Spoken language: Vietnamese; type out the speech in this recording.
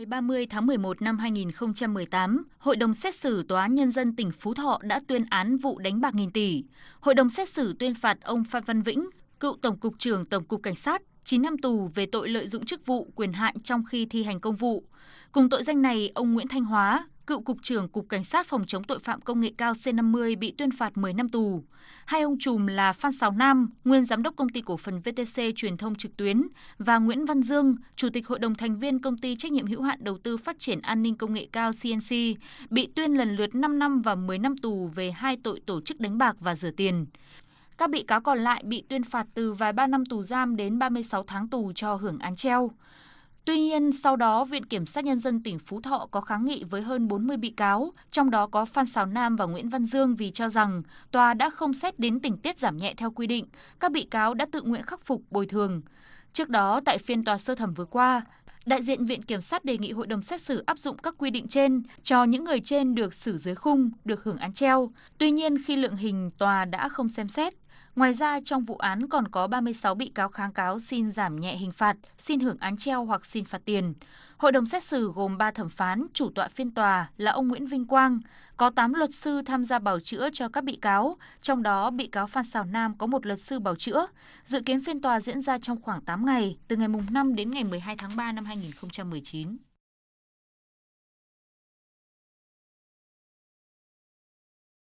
ngày 30 tháng 11 năm 2018, Hội đồng xét xử Tòa án Nhân dân tỉnh Phú Thọ đã tuyên án vụ đánh bạc nghìn tỷ. Hội đồng xét xử tuyên phạt ông Phan Văn Vĩnh, cựu Tổng cục trưởng Tổng cục Cảnh sát, 9 năm tù về tội lợi dụng chức vụ quyền hạn trong khi thi hành công vụ. Cùng tội danh này, ông Nguyễn Thanh Hóa, cựu cục trưởng Cục Cảnh sát phòng chống tội phạm công nghệ cao C50 bị tuyên phạt 10 năm tù. Hai ông trùm là Phan Sáu Nam, nguyên giám đốc công ty cổ phần VTC truyền thông trực tuyến và Nguyễn Văn Dương, chủ tịch hội đồng thành viên công ty trách nhiệm hữu hạn đầu tư phát triển an ninh công nghệ cao CNC, bị tuyên lần lượt 5 năm và 10 năm tù về hai tội tổ chức đánh bạc và rửa tiền. Các bị cáo còn lại bị tuyên phạt từ vài ba năm tù giam đến 36 tháng tù cho hưởng án treo. Tuy nhiên, sau đó, Viện Kiểm sát Nhân dân tỉnh Phú Thọ có kháng nghị với hơn 40 bị cáo, trong đó có Phan Xào Nam và Nguyễn Văn Dương vì cho rằng tòa đã không xét đến tình tiết giảm nhẹ theo quy định, các bị cáo đã tự nguyện khắc phục bồi thường. Trước đó, tại phiên tòa sơ thẩm vừa qua, đại diện Viện Kiểm sát đề nghị hội đồng xét xử áp dụng các quy định trên cho những người trên được xử dưới khung, được hưởng án treo. Tuy nhiên, khi lượng hình tòa đã không xem xét, Ngoài ra, trong vụ án còn có 36 bị cáo kháng cáo xin giảm nhẹ hình phạt, xin hưởng án treo hoặc xin phạt tiền. Hội đồng xét xử gồm 3 thẩm phán, chủ tọa phiên tòa là ông Nguyễn Vinh Quang, có 8 luật sư tham gia bảo chữa cho các bị cáo, trong đó bị cáo Phan Sào Nam có một luật sư bảo chữa. Dự kiến phiên tòa diễn ra trong khoảng 8 ngày, từ ngày 5 đến ngày 12 tháng 3 năm 2019.